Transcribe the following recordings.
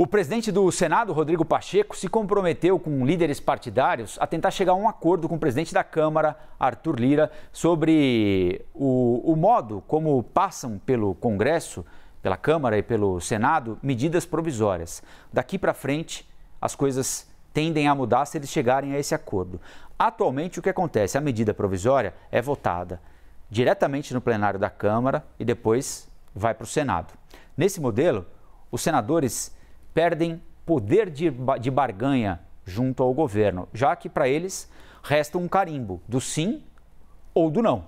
O presidente do Senado, Rodrigo Pacheco, se comprometeu com líderes partidários a tentar chegar a um acordo com o presidente da Câmara, Arthur Lira, sobre o, o modo como passam pelo Congresso, pela Câmara e pelo Senado medidas provisórias. Daqui para frente, as coisas tendem a mudar se eles chegarem a esse acordo. Atualmente, o que acontece? A medida provisória é votada diretamente no plenário da Câmara e depois vai para o Senado. Nesse modelo, os senadores perdem poder de, de barganha junto ao governo, já que para eles resta um carimbo do sim ou do não.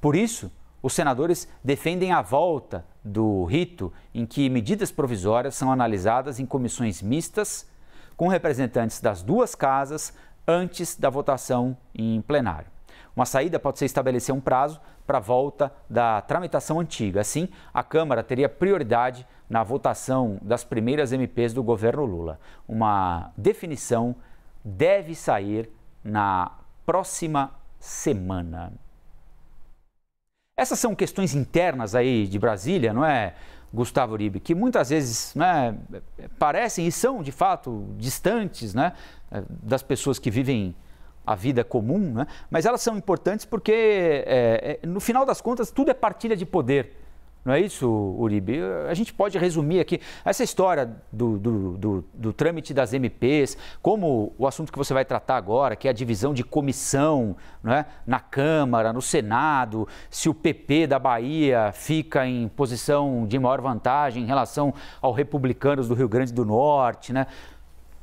Por isso, os senadores defendem a volta do rito em que medidas provisórias são analisadas em comissões mistas com representantes das duas casas antes da votação em plenário. Uma saída pode ser estabelecer um prazo para a volta da tramitação antiga. Assim, a Câmara teria prioridade na votação das primeiras MPs do governo Lula. Uma definição deve sair na próxima semana. Essas são questões internas aí de Brasília, não é, Gustavo Uribe, que muitas vezes né, parecem e são de fato distantes né, das pessoas que vivem a vida comum, né, mas elas são importantes porque, é, é no final das contas, tudo é partilha de poder. Não é isso, Uribe? A gente pode resumir aqui essa história do, do, do, do, trâmite das MPs, como o assunto que você vai tratar agora, que é a divisão de comissão é, na Câmara, no Senado, se o PP da Bahia fica em posição de maior vantagem em relação aos republicanos do Rio Grande do Norte, né?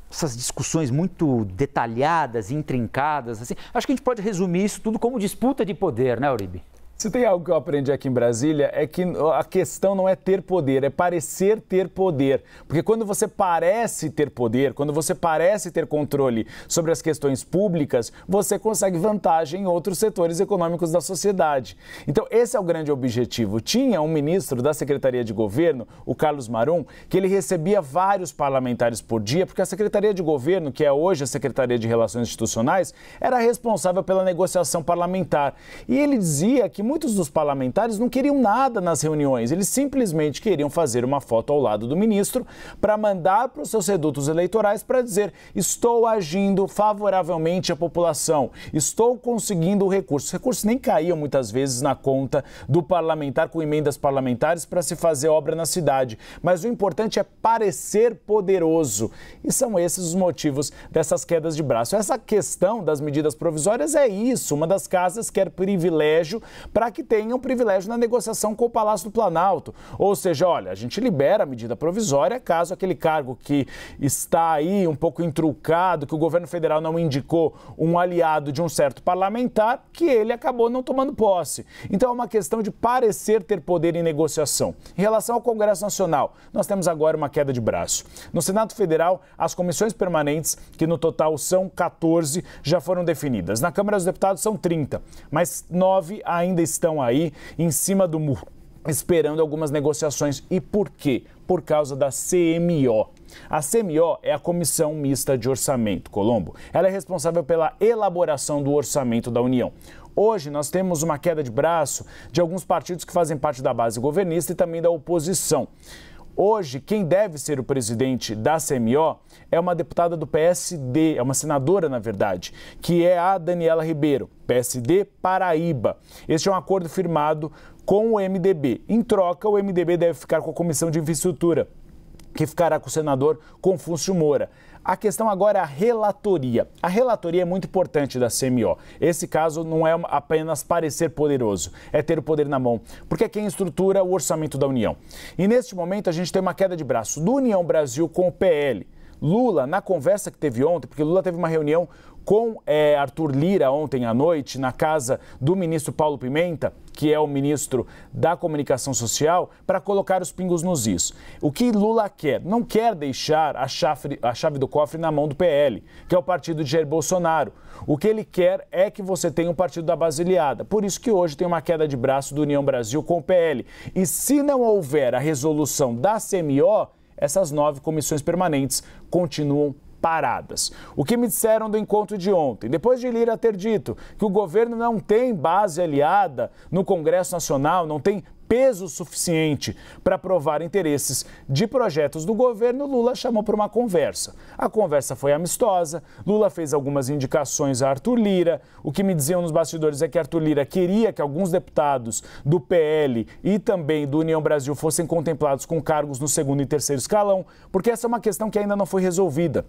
essas discussões muito detalhadas, intrincadas, assim. Acho que a gente pode resumir isso tudo como disputa de poder, né, Uribe? Se tem algo que eu aprendi aqui em Brasília é que a questão não é ter poder, é parecer ter poder. Porque quando você parece ter poder, quando você parece ter controle sobre as questões públicas, você consegue vantagem em outros setores econômicos da sociedade. Então, esse é o grande objetivo. Tinha um ministro da Secretaria de Governo, o Carlos Marum, que ele recebia vários parlamentares por dia, porque a Secretaria de Governo, que é hoje a Secretaria de Relações Institucionais, era responsável pela negociação parlamentar. E ele dizia que muitos dos parlamentares não queriam nada nas reuniões, eles simplesmente queriam fazer uma foto ao lado do ministro para mandar para os seus redutos eleitorais para dizer: estou agindo favoravelmente à população, estou conseguindo recursos. recursos nem caíam muitas vezes na conta do parlamentar com emendas parlamentares para se fazer obra na cidade, mas o importante é parecer poderoso. E são esses os motivos dessas quedas de braço. Essa questão das medidas provisórias é isso, uma das casas quer privilégio para para que tenham privilégio na negociação com o Palácio do Planalto. Ou seja, olha, a gente libera a medida provisória caso aquele cargo que está aí um pouco intrucado, que o governo federal não indicou um aliado de um certo parlamentar, que ele acabou não tomando posse. Então é uma questão de parecer ter poder em negociação. Em relação ao Congresso Nacional, nós temos agora uma queda de braço. No Senado Federal, as comissões permanentes, que no total são 14, já foram definidas. Na Câmara dos Deputados são 30, mas 9 ainda ainda estão aí em cima do muro, esperando algumas negociações. E por quê? Por causa da CMO, a CMO é a Comissão Mista de Orçamento, Colombo. Ela é responsável pela elaboração do orçamento da União. Hoje nós temos uma queda de braço de alguns partidos que fazem parte da base governista e também da oposição. Hoje, quem deve ser o presidente da CMO é uma deputada do PSD, é uma senadora, na verdade, que é a Daniela Ribeiro, PSD Paraíba. Este é um acordo firmado com o MDB. Em troca, o MDB deve ficar com a Comissão de Infraestrutura, que ficará com o senador Confúcio Moura. A questão agora é a relatoria. A relatoria é muito importante da CMO. Esse caso não é apenas parecer poderoso, é ter o poder na mão, porque é quem estrutura o orçamento da União. E neste momento a gente tem uma queda de braço do União Brasil com o PL. Lula, na conversa que teve ontem, porque Lula teve uma reunião com é, Arthur Lira ontem à noite, na casa do ministro Paulo Pimenta, que é o ministro da Comunicação Social, para colocar os pingos nos is. O que Lula quer? Não quer deixar a chave, a chave do cofre na mão do PL, que é o partido de Jair Bolsonaro. O que ele quer é que você tenha um partido da basilhada. Por isso que hoje tem uma queda de braço do União Brasil com o PL. E se não houver a resolução da CMO, essas nove comissões permanentes continuam paradas. O que me disseram do encontro de ontem? Depois de Lira ter dito que o governo não tem base aliada no Congresso Nacional, não tem peso suficiente para provar interesses de projetos do governo, Lula chamou para uma conversa. A conversa foi amistosa, Lula fez algumas indicações a Arthur Lira. O que me diziam nos bastidores é que Arthur Lira queria que alguns deputados do PL e também do União Brasil fossem contemplados com cargos no segundo e terceiro escalão, porque essa é uma questão que ainda não foi resolvida.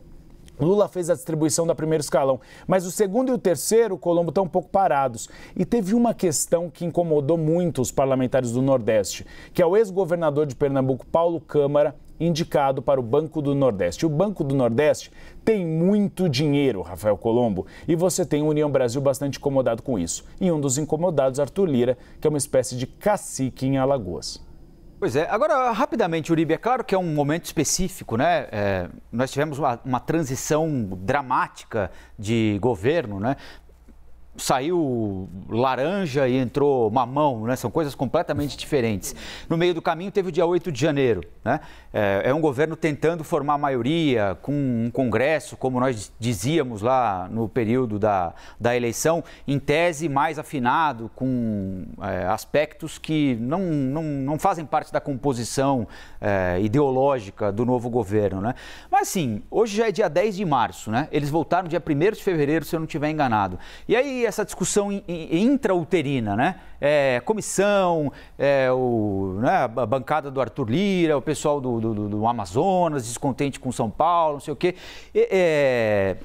Lula fez a distribuição da primeiro escalão, mas o segundo e o terceiro, o Colombo estão um pouco parados. E teve uma questão que incomodou muito os parlamentares do Nordeste, que é o ex-governador de Pernambuco, Paulo Câmara, indicado para o Banco do Nordeste. O Banco do Nordeste tem muito dinheiro, Rafael Colombo, e você tem o União Brasil bastante incomodado com isso. E um dos incomodados, Arthur Lira, que é uma espécie de cacique em Alagoas. Pois é, agora rapidamente, Uribe, é claro que é um momento específico, né? É, nós tivemos uma, uma, transição dramática de governo, né? saiu laranja e entrou mamão, né? são coisas completamente diferentes. No meio do caminho teve o dia 8 de janeiro. Né? É, é, um governo tentando formar maioria com um congresso, como nós dizíamos lá no período da, da eleição, em tese mais afinado, com é, aspectos que não, não, não fazem parte da composição é, ideológica do novo governo. Né? Mas assim, hoje já é dia 10 de março, né? eles voltaram dia 1 de fevereiro, se eu não estiver enganado. E aí essa discussão intrauterina, né? É, comissão, é, o, né, a bancada do Arthur Lira, o pessoal do, do, do Amazonas, descontente com São Paulo, não sei o quê. É,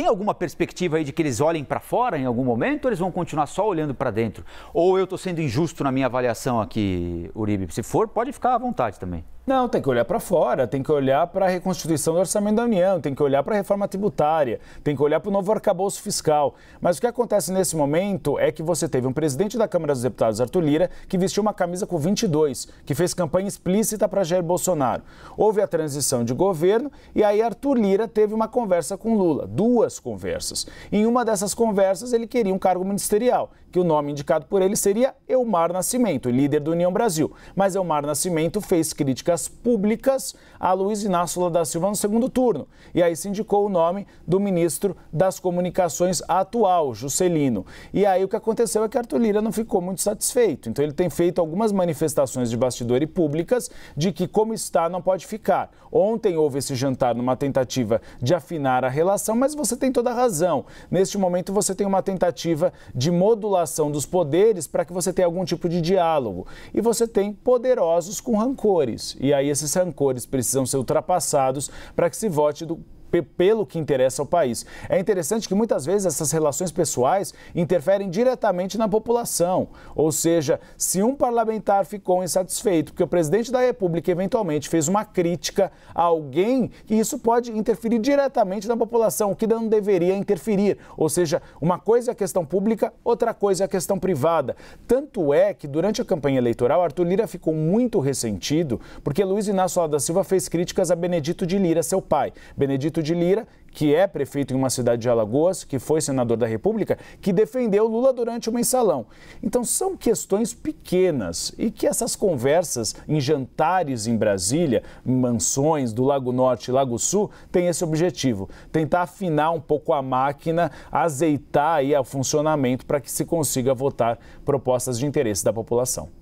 tem alguma perspectiva aí de que eles olhem para fora em algum momento ou eles vão continuar só olhando para dentro? Ou eu estou sendo injusto na minha avaliação aqui, Uribe? Se for, pode ficar à vontade também. Não, tem que olhar para fora, tem que olhar para a reconstituição do orçamento da União, tem que olhar para a reforma tributária, tem que olhar para o novo arcabouço fiscal. Mas o que acontece nesse momento é que você teve um presidente da Câmara dos Deputados, Arthur Lira, que vestiu uma camisa com 22, que fez campanha explícita para Jair Bolsonaro. Houve a transição de governo e aí Arthur Lira teve uma conversa com Lula, duas conversas. Em uma dessas conversas, ele queria um cargo ministerial que o nome indicado por ele seria Elmar Nascimento, líder do União Brasil. Mas Elmar Nascimento fez críticas públicas a Luiz Inácio Lula da Silva no segundo turno. E aí se indicou o nome do ministro das Comunicações atual, Juscelino. E aí o que aconteceu é que Arthur Lira não ficou muito satisfeito. Então ele tem feito algumas manifestações de bastidor e públicas de que como está não pode ficar. Ontem houve esse jantar numa tentativa de afinar a relação, mas você tem toda a razão. Neste momento você tem uma tentativa de modular correlação dos poderes para que você tenha algum tipo de diálogo. E você tem poderosos com rancores. E aí esses rancores precisam ser ultrapassados para que se vote do pelo que interessa ao país. É interessante que muitas vezes essas relações pessoais interferem diretamente na população. Ou seja, se um parlamentar ficou insatisfeito porque o presidente da República eventualmente fez uma crítica a alguém, isso pode interferir diretamente na população, o que não deveria interferir. Ou seja, uma coisa é a questão pública, outra coisa é a questão privada. Tanto é que durante a campanha eleitoral, Arthur Lira ficou muito ressentido porque Luiz Inácio da Silva fez críticas a Benedito de Lira, seu pai. Benedito Prefeito de Lira, que é prefeito em uma cidade de Alagoas, que foi senador da República, que defendeu Lula durante o mensalão. Então são questões pequenas e que essas conversas em jantares em Brasília, em mansões do Lago Norte e Lago Sul, têm esse objetivo: tentar afinar um pouco a máquina, azeitar aí o funcionamento para que se consiga votar propostas de interesse da população.